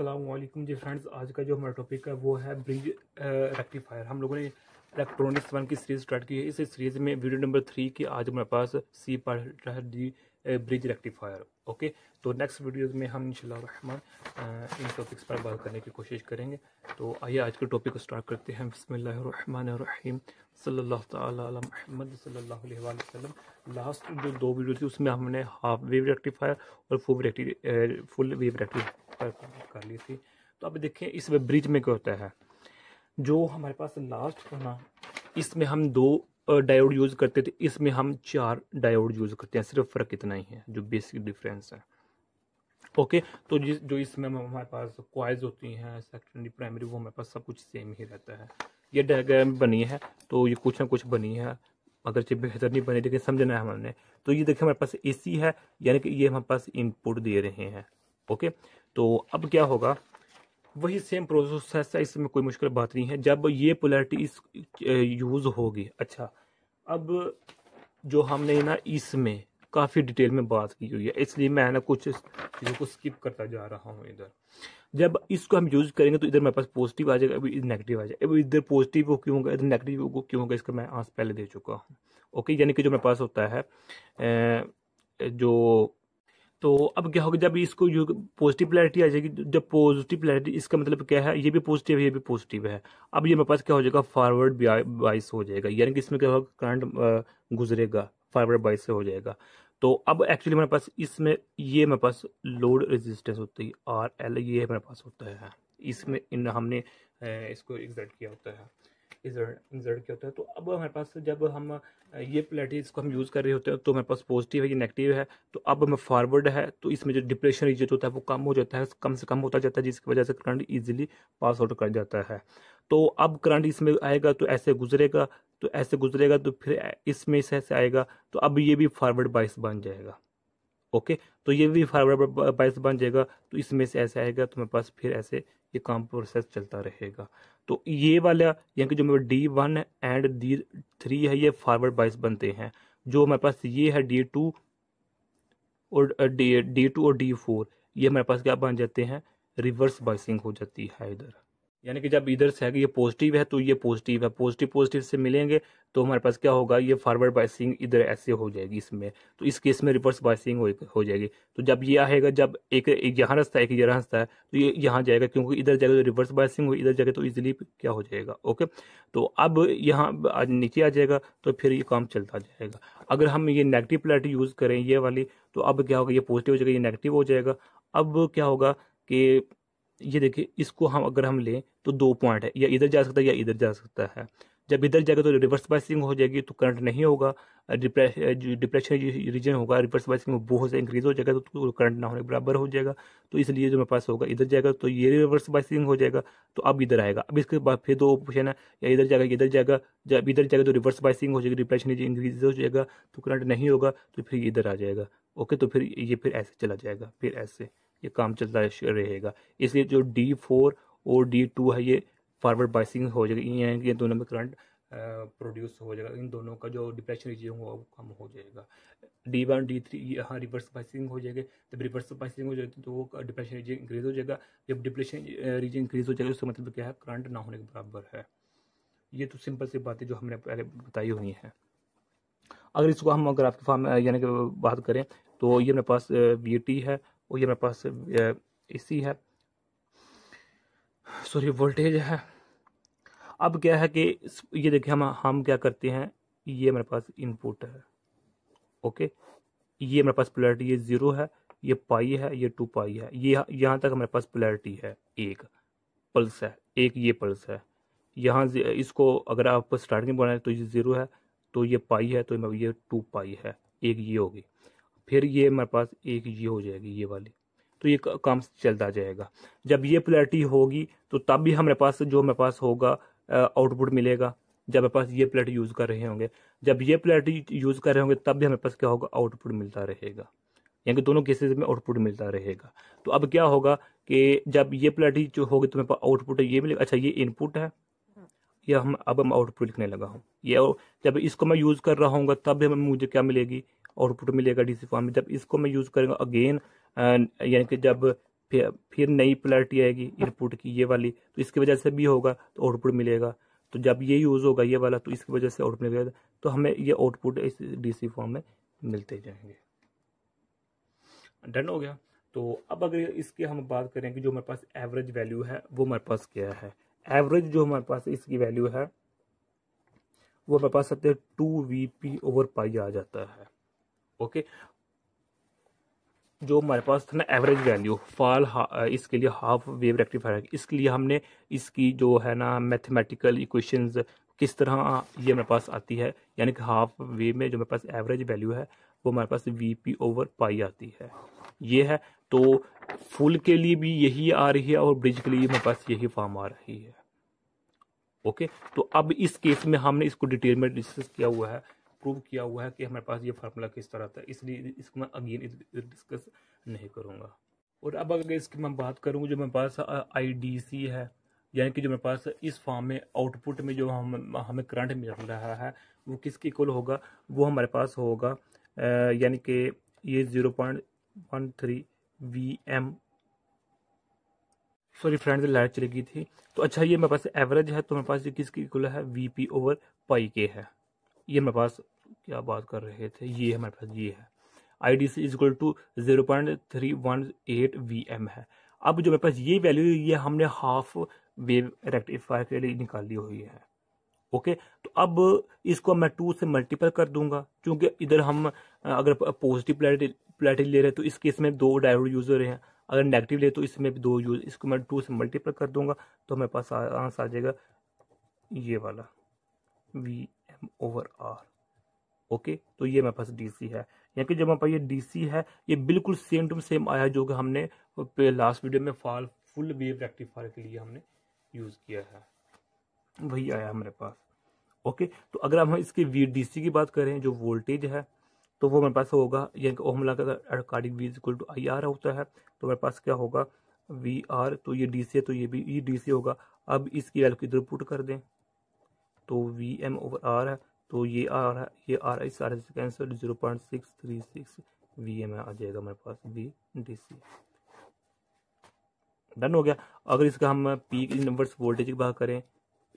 असलम जी friends आज का जो हमारा टॉपिक है वो है ब्रिज रेक्टिफायर हम लोगों ने इलेक्ट्रॉनिक्स वन की सीरीज स्टार्ट की है इस सीरीज में वीडियो नंबर थ्री की आज हमारे पास C part D bridge rectifier okay तो नेक्स्ट वीडियोज़ में हम रहमान इन टॉपिक्स पर बात करने की कोशिश करेंगे तो आइए आज के टॉपिक को स्टार्ट करते हैं बसमीम सल्लाम लास्ट जो दो वीडियो थी उसमें हमने हाफ वेव रेक्टिफायर और फुल फुल वेव रेक्टिफायर कर ली थी तो अब देखें इस ब्रिज में क्या होता है जो हमारे पास लास्ट होना इसमें हम दो डायोड यूज़ करते थे तो इसमें हम चार डायोड यूज़ करते हैं सिर्फ फ़र्क इतना ही है जो बेसिक डिफरेंस है ओके तो जिस जो इसमें हमारे पास क्वाइज होती हैं सेकेंडरी प्राइमरी वो हमारे पास सब कुछ सेम ही रहता है ये डायग्राम बनी है तो ये कुछ ना कुछ बनी है अगर चीज बेहतर नहीं बनी लेकिन समझना है हमने तो ये देखिए हमारे पास ए है यानी कि ये हमारे पास इनपुट दे रहे हैं ओके तो अब क्या होगा वही सेम प्रोसेस है इसमें कोई मुश्किल बात नहीं है जब ये पोलैरिटी इस यूज़ होगी अच्छा अब जो हमने ना इसमें काफ़ी डिटेल में बात की हुई है इसलिए मैं ना कुछ चीज़ों को स्किप करता जा रहा हूँ इधर जब इसको हम यूज़ करेंगे तो इधर मेरे पास पॉजिटिव आ जाएगा अभी इधर नेगेटिव आ जाएगा अभी इधर पॉजिटिव क्यों होगा इधर नेगेटिव को क्यों होगा इसका मैं आंस पहले दे चुका हूँ ओके यानी कि जो मेरे पास होता है जो तो अब क्या होगा जब इसको पॉजिटिव पोलैरिटी आ जाएगी जब पॉजिटिव प्लेरिटी इसका मतलब क्या है ये भी पॉजिटिव है ये भी पॉजिटिव है अब ये मेरे पास क्या हो जाएगा फॉरवर्ड बाइस हो जाएगा यानी कि इसमें क्या होगा करंट गुजरेगा फॉरवर्ड बाइस से हो जाएगा तो अब एक्चुअली मेरे पास इसमें ये मेरे पास लोड रेजिस्टेंस होती है आर एल ये मेरे पास होता है इसमें इन हमने इसको एग्जैक्ट किया होता है इंसर्ट इंसर्ट किया होता है तो अब हमारे पास जब हम ये पोलैरिटी इसको हम यूज़ कर रहे होते हैं तो हमारे पास पॉजिटिव है ये नेगेटिव है तो अब हमें फॉरवर्ड है तो इसमें जो डिप्रेशन रिजट होता है वो कम हो जाता है कम से कम होता जाता है जिसकी वजह से करंट ईजिली पास आउट कर जाता है तो अब करंट इसमें आएगा तो ऐसे गुजरेगा तो ऐसे गुजरेगा तो फिर इसमें से ऐसे आएगा तो अब ये भी फॉरवर्ड बाइस बन जाएगा ओके तो ये भी फारवर्ड बाईस बन जाएगा तो इसमें से ऐसे आएगा तो मेरे पास फिर ऐसे ये काम प्रोसेस चलता रहेगा तो ये वाला यानी कि जो मेरे D one and D three है ये फारवर्ड बाइस बनते हैं जो मेरे पास ये है डी टू और डी टू और डी फोर ये मेरे पास क्या बन जाते हैं रिवर्स बाइसिंग हो जाती है इधर यानी कि जब इधर से है कि ये पॉजिटिव है तो ये पॉजिटिव है पॉजिटिव पॉजिटिव से मिलेंगे तो हमारे पास क्या होगा ये फॉरवर्ड बाइसिंग इधर ऐसे हो जाएगी इसमें तो इस केस में रिवर्स बाइसिंग हो, हो जाएगी तो जब ये आएगा जब एक यहाँ रास्ता है एक यहाँ रास्ता है तो ये यहाँ जाएगा क्योंकि इधर जाएगा तो रिवर्स बाइसिंग हो इधर जाएगा तो ईजिली क्या हो जाएगा ओके तो अब यहाँ नीचे आ जाएगा तो फिर ये काम चलता जाएगा अगर हम ये नेगेटिव प्लेटी यूज़ करें ये वाली तो अब क्या होगा ये पॉजिटिव हो जाएगा ये नेगेटिव हो जाएगा अब क्या होगा कि ये देखिए इसको हम अगर हम लें तो दो पॉइंट है या इधर जा सकता है या इधर जा सकता है जब इधर जाएगा तो रिवर्स बाइसिंग हो जाएगी तो करंट नहीं होगा डिप्रेशन रीजन होगा रिवर्स बाइसिंग में बहुत ज़्यादा इंक्रीज हो जाएगा तो करंट ना होने के बराबर हो जाएगा तो इसलिए जो मेरे पास होगा इधर जाएगा तो ये रिवर्स बाइसिंग हो जाएगा तो अब इधर आएगा अब इसके बाद फिर दो ऑप्शन है या इधर जाएगा इधर जाएगा जब इधर जाएगा तो रिवर्स बाइसिंग हो जाएगी डिप्रेशन इंक्रीज हो जाएगा तो करंट नहीं होगा तो फिर इधर आ जाएगा ओके तो फिर ये फिर ऐसे चला जाएगा फिर ऐसे ये काम चलता रहेगा इसलिए जो डी फोर और डी टू है ये फॉरवर्ड बाइसिंग हो जाएगा ये दोनों में करंट प्रोड्यूस हो जाएगा इन दोनों का जो डिप्रेशन रीजन होगा वो कम हो जाएगा डी वन डी थ्री यहाँ रिवर्स बाइसिंग हो जाएगी जब रिवर्स बाइसिंग हो जाएगी तो वो डिप्रेशन रीजन इंक्रीज हो जाएगा जब डिप्रेशन रीजन इंक्रीज हो जाएगा उसका मतलब क्या है करंट ना होने के बराबर है ये तो सिंपल सी बातें जो हमने पहले बताई हुई हैं अगर इसको हम अगर आपके फॉर्म यानी कि बात करें तो ये मेरे पास वी टी है वो ये मेरे पास इसी है सॉरी वोल्टेज है अब क्या है कि ये देखिए हम हम क्या करते हैं ये मेरे पास इनपुट है ओके ये मेरे पास पोलैरिटी ये ज़ीरो है ये पाई है ये टू पाई है ये यहाँ तक हमारे पास पोलैरिटी है एक पल्स है एक ये पल्स है यहाँ इसको अगर आप स्टार्टिंग बनाए तो ये ज़ीरो है तो ये पाई है तो ये टू पाई है एक ये होगी फिर ये हमारे पास एक ये हो जाएगी ये वाली तो ये काम चलता जाएगा जब ये प्लेटी होगी तो तब भी हमारे पास जो हमारे पास होगा आउटपुट मिलेगा जब हमारे पास ये प्लेट यूज़ कर रहे होंगे जब ये प्लेट यूज़ कर रहे होंगे तब भी हमारे पास क्या होगा आउटपुट मिलता रहेगा यानी कि दोनों केसेस में आउटपुट मिलता रहेगा तो अब क्या होगा कि जब ये प्लेट जो होगी तो मेरे पास आउटपुट ये मिलेगा अच्छा ये इनपुट है या हम अब हम आउटपुट लिखने लगा हूँ ये जब इसको मैं यूज़ कर रहा हूँ तब भी मुझे क्या मिलेगी आउटपुट मिलेगा डीसी फॉर्म में जब इसको मैं यूज़ करूँगा अगेन यानी कि जब फिर नई पोलैरिटी आएगी इनपुट की ये वाली तो इसकी वजह से भी होगा तो आउटपुट मिलेगा तो जब ये यूज़ होगा ये वाला तो इसकी वजह से आउटपुट मिलेगा तो हमें ये आउटपुट इस डीसी फॉर्म में मिलते जाएंगे डन हो गया तो अब अगर इसकी हम बात करें कि जो हमारे पास एवरेज वैल्यू है वो हमारे पास क्या है एवरेज जो हमारे पास इसकी वैल्यू है वो हमारे पास आते हैं two V P over pi आ जाता है ओके जो हमारे पास था ना एवरेज वैल्यू फॉल इसके लिए हाफ वेव रेक्टिफायर है लिए हमने इसकी जो है ना मैथमेटिकल इक्वेशंस किस तरह uh, ये हमारे पास आती है यानी कि हाफ वेव में जो मेरे पास एवरेज वैल्यू है वो हमारे पास वी पी ओवर पाई आती है ये है तो फुल के लिए भी यही आ रही है और ब्रिज के लिए हमारे पास यही फॉर्म आ रही है ओके तो अब इस केस में हमने इसको डिटेल में डिस्कस किया हुआ है प्रूव किया हुआ है कि हमारे पास ये फार्मूला किस तरह था इसलिए इसको मैं अगेन डिस्कस नहीं करूँगा और अब अगर इसकी मैं बात करूँ जो मेरे पास आई है यानी कि जो मेरे पास इस फॉर्म में आउटपुट में जो हम हमें करंट मिल रहा है वो किसके इक्वल होगा वो हमारे पास होगा यानी कि ये zero point one three V M sorry friends light चली गई थी तो अच्छा ये मेरे पास एवरेज है तो मेरे पास ये किसके इक्वल है वी पी ओवर पाई के है ये हमारे पास क्या बात कर रहे थे ये हमारे पास ये है I D C equal to zero point three one eight V M है अब जो मेरे पास ये वैल्यू ये हमने हाफ वेव रेक्टिफायर के लिए निकाली हुई है ओके तो अब इसको मैं टू से मल्टीपल कर दूंगा क्योंकि इधर हम अगर पॉजिटिव प्लेटी ले रहे तो इस केस में दो डायोड यूज हो रहे हैं अगर नेगेटिव ले तो इसमें भी दो यूज इसको मैं टू से मल्टीपल कर दूंगा तो मेरे पास आंसर आ जाएगा ये वाला वी ओवर आर ओके तो ये मेरे पास डी है यानी कि जब हमारे पास ये डी है ये बिल्कुल सेम टू सेम आया जो कि हमने लास्ट वीडियो में फॉल फुल वेव रेक्टिफायर के लिए हमने यूज़ किया है वही आया हमारे पास ओके तो अगर हम इसके वी डी की बात करें जो वोल्टेज है तो वो मेरे पास होगा यानी कि ओहमला का according V is equal to I R होता है तो मेरे पास क्या होगा वी आर तो ये डी सी है तो ये भी ई डी सी होगा अब इसकी वैल्यू किधर पुट कर दें तो वी एम ओवर आर है तो ये आर है ये आर है इस आर से cancel zero point six three six V M आ जाएगा हमारे पास बी डी सी डन हो गया अगर इसका हम पीक इनवर्स वोल्टेज की बात करें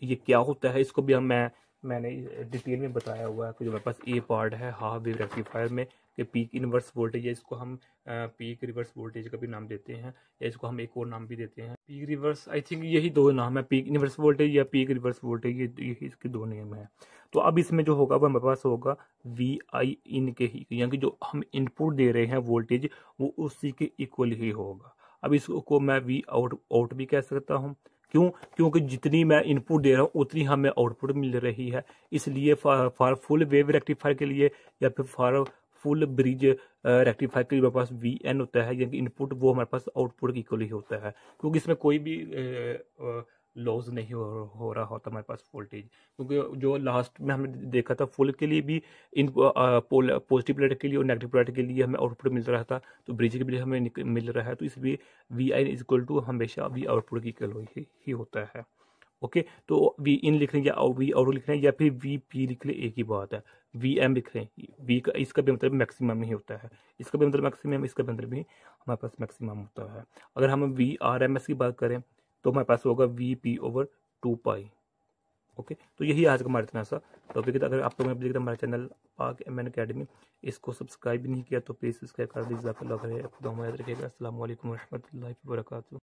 ये क्या होता है इसको भी हम मैं मैंने डिटेल में बताया हुआ है कि जो हमारे पास ए पार्ट है हाफ वेव रेक्टिफायर में कि पीक इनवर्स वोल्टेज या इसको हम पीक रिवर्स वोल्टेज का भी नाम देते हैं या इसको हम एक और नाम भी देते हैं पीक रिवर्स आई थिंक यही दो नाम है पीक इनवर्स वोल्टेज या पीक रिवर्स वोल्टेज ये यही इसके दो नेम हैं तो अब इसमें जो होगा वो हमारे पास होगा वी आई इन के ही यानी कि जो हम इनपुट दे रहे हैं वोल्टेज वो उसी के इक्वल ही होगा अब इसको मैं वी आउट आउट भी कह सकता हूँ क्यों क्योंकि जितनी मैं इनपुट दे रहा हूँ उतनी हमें आउटपुट मिल रही है इसलिए फॉर फुल वेव रेक्टिफायर के लिए या फिर फॉर फुल ब्रिज रेक्टिफायर के लिए हमारे पास वी एन होता है यानी इनपुट वो हमारे पास आउटपुट इक्वली होता है क्योंकि इसमें कोई भी लॉस नहीं हो, हो रहा होता हमारे पास वोल्टेज क्योंकि जो लास्ट में हमने देखा था फुल के लिए भी इन पॉजिटिव प्लेट के लिए और नेगेटिव प्लेट के लिए हमें आउटपुट मिल रहा था तो ब्रिज के लिए हमें मिल रहा है तो इसलिए V I is equal to हमेशा वी आउटपुट की कल ही होता है ओके तो वी इन लिख लें या वी आउट लिख लें या फिर वी पी लिख लें एक ही बात है वी एम लिख लें वी का इसका भी मतलब मैक्सिमम ही होता है इसका भी मतलब मैक्सिमम इसका भी मतलब भी हमारे पास मैक्सिमम होता है अगर हम वी आर एम एस की बात करें तो हमारे पास होगा V P over two pi okay तो यही आज का हमारा इतना सा टॉपिक है अगर आप लोगों ने हमारे चैनल पाक एम एन अकेडमी इसको सब्सक्राइब नहीं किया तो प्लीज़ सब्सक्राइब कर दीजिए अल्लाह खैर रखिएगा असल वरहमल वर्का